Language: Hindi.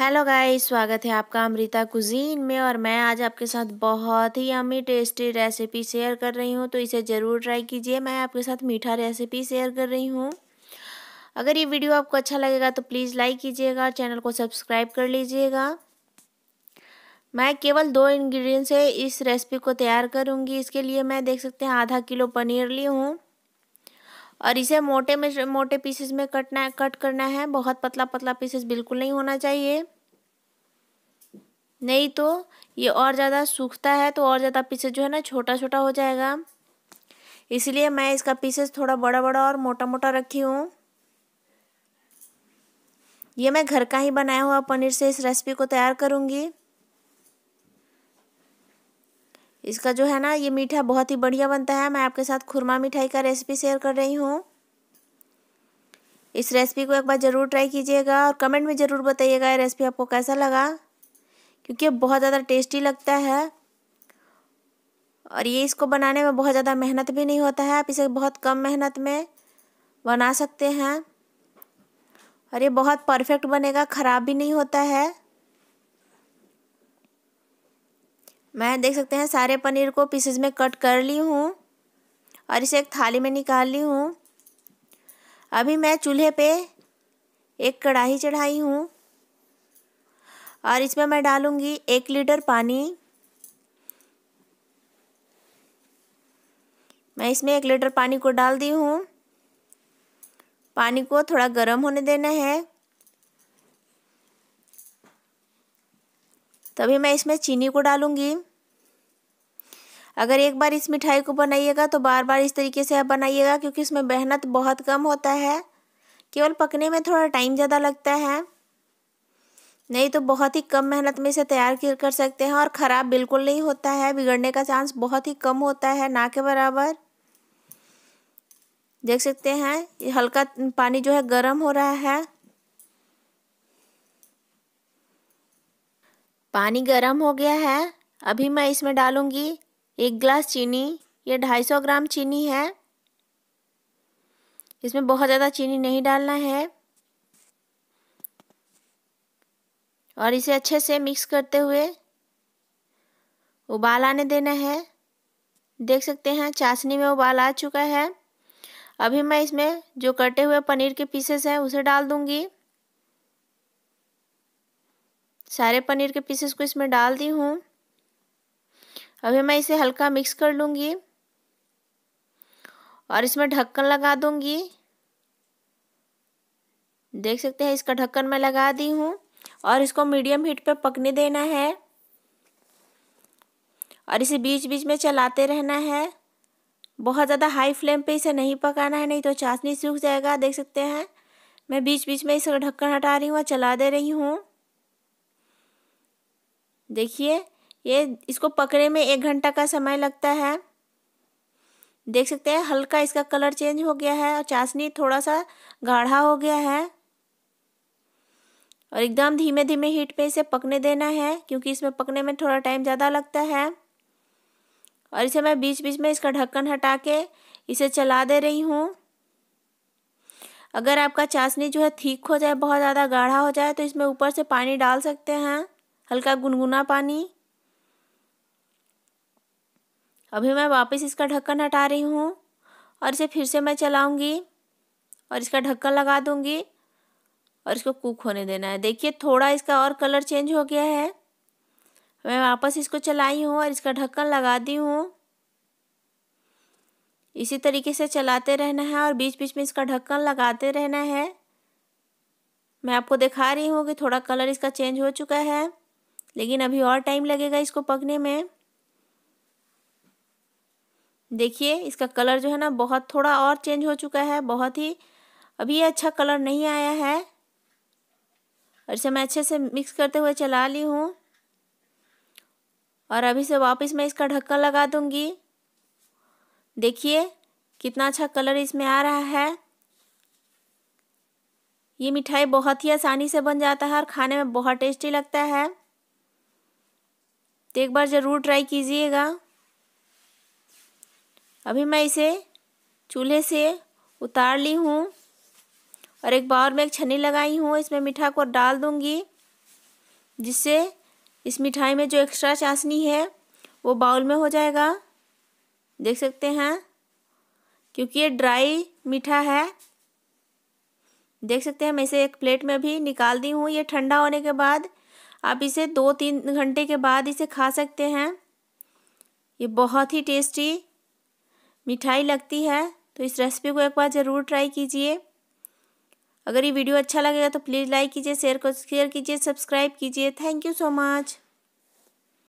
हेलो गाइस स्वागत है आपका अमृता कुजीन में और मैं आज आपके साथ बहुत ही अमी टेस्टी रेसिपी शेयर कर रही हूँ तो इसे ज़रूर ट्राई कीजिए मैं आपके साथ मीठा रेसिपी शेयर कर रही हूँ अगर ये वीडियो आपको अच्छा लगेगा तो प्लीज़ लाइक कीजिएगा और चैनल को सब्सक्राइब कर लीजिएगा मैं केवल दो इन्ग्रीडियंट से इस रेसिपी को तैयार करूँगी इसके लिए मैं देख सकते हैं आधा किलो पनीर ली हूँ और इसे मोटे में मोटे पीसेस में कटना कट करना है बहुत पतला पतला पीसेस बिल्कुल नहीं होना चाहिए नहीं तो ये और ज़्यादा सूखता है तो और ज़्यादा पीसेस जो है ना छोटा छोटा हो जाएगा इसलिए मैं इसका पीसेस थोड़ा बड़ा बड़ा और मोटा मोटा रखी हूँ ये मैं घर का ही बनाया हुआ पनीर से इस रेसिपी को तैयार करूँगी इसका जो है ना ये मीठा बहुत ही बढ़िया बनता है मैं आपके साथ खुरमा मिठाई का रेसिपी शेयर कर रही हूँ इस रेसिपी को एक बार ज़रूर ट्राई कीजिएगा और कमेंट में ज़रूर बताइएगा ये रेसिपी आपको कैसा लगा क्योंकि बहुत ज़्यादा टेस्टी लगता है और ये इसको बनाने में बहुत ज़्यादा मेहनत भी नहीं होता है आप इसे बहुत कम मेहनत में बना सकते हैं और ये बहुत परफेक्ट बनेगा ख़राब भी नहीं होता है मैं देख सकते हैं सारे पनीर को पीसेस में कट कर ली हूँ और इसे एक थाली में निकाल ली हूँ अभी मैं चूल्हे पे एक कढ़ाई चढ़ाई हूँ और इसमें मैं डालूँगी एक लीटर पानी मैं इसमें एक लीटर पानी को डाल दी हूँ पानी को थोड़ा गर्म होने देना है तभी मैं इसमें चीनी को डालूँगी अगर एक बार इस मिठाई को बनाइएगा तो बार बार इस तरीके से आप बनाइएगा क्योंकि इसमें मेहनत बहुत कम होता है केवल पकने में थोड़ा टाइम ज़्यादा लगता है नहीं तो बहुत ही कम मेहनत में इसे तैयार कर सकते हैं और ख़राब बिल्कुल नहीं होता है बिगड़ने का चांस बहुत ही कम होता है ना के बराबर देख सकते हैं हल्का पानी जो है गर्म हो रहा है पानी गर्म हो गया है अभी मैं इसमें डालूँगी एक गिलास चीनी ये ढाई सौ ग्राम चीनी है इसमें बहुत ज़्यादा चीनी नहीं डालना है और इसे अच्छे से मिक्स करते हुए उबाल आने देना है देख सकते हैं चाशनी में उबाल आ चुका है अभी मैं इसमें जो कटे हुए पनीर के पीसेस हैं उसे डाल दूँगी सारे पनीर के पीसेस को इसमें डाल दी हूँ अभी मैं इसे हल्का मिक्स कर लूँगी और इसमें ढक्कन लगा दूँगी देख सकते हैं इसका ढक्कन मैं लगा दी हूँ और इसको मीडियम हीट पे पकने देना है और इसे बीच बीच में चलाते रहना है बहुत ज़्यादा हाई फ्लेम पे इसे नहीं पकाना है नहीं तो चाशनी सूख जाएगा देख सकते हैं मैं बीच बीच में इसका ढक्कन हटा रही हूँ और चला दे रही हूँ देखिए ये इसको पकड़े में एक घंटा का समय लगता है देख सकते हैं हल्का इसका कलर चेंज हो गया है और चाशनी थोड़ा सा गाढ़ा हो गया है और एकदम धीमे धीमे हीट पे इसे पकने देना है क्योंकि इसमें पकने में थोड़ा टाइम ज़्यादा लगता है और इसे मैं बीच बीच में इसका ढक्कन हटा के इसे चला दे रही हूँ अगर आपका चाशनी जो है ठीक हो जाए बहुत ज़्यादा गाढ़ा हो जाए तो इसमें ऊपर से पानी डाल सकते हैं हल्का गुनगुना पानी अभी मैं वापस इसका ढक्कन हटा रही हूँ और इसे फिर से मैं चलाऊँगी और इसका ढक्कन लगा दूंगी और इसको कुक होने देना है देखिए थोड़ा इसका और कलर चेंज हो गया है मैं वापस इसको चलाई हूँ और इसका ढक्कन लगा दी हूँ इसी तरीके से चलाते रहना है और बीच बीच में इसका ढक्कन लगाते रहना है मैं आपको दिखा रही हूँ कि थोड़ा कलर इसका चेंज हो चुका है लेकिन अभी और टाइम लगेगा इसको पकने में देखिए इसका कलर जो है ना बहुत थोड़ा और चेंज हो चुका है बहुत ही अभी ये अच्छा कलर नहीं आया है और इसे मैं अच्छे से मिक्स करते हुए चला ली हूँ और अभी से वापस मैं इसका ढक्कन लगा दूँगी देखिए कितना अच्छा कलर इसमें आ रहा है ये मिठाई बहुत ही आसानी से बन जाता है और खाने में बहुत टेस्टी लगता है तो एक बार ज़रूर ट्राई कीजिएगा अभी मैं इसे चूल्हे से उतार ली हूँ और एक बाउल में एक छन्नी लगाई हूँ इसमें मीठा को डाल दूँगी जिससे इस मिठाई में जो एक्स्ट्रा चाशनी है वो बाउल में हो जाएगा देख सकते हैं क्योंकि ये ड्राई मीठा है देख सकते हैं मैं इसे एक प्लेट में भी निकाल दी हूँ ये ठंडा होने के बाद आप इसे दो तीन घंटे के बाद इसे खा सकते हैं ये बहुत ही टेस्टी मिठाई लगती है तो इस रेसिपी को एक बार ज़रूर ट्राई कीजिए अगर ये वीडियो अच्छा लगेगा तो प्लीज़ लाइक कीजिए शेयर शेयर कीजिए सब्सक्राइब कीजिए थैंक यू सो मच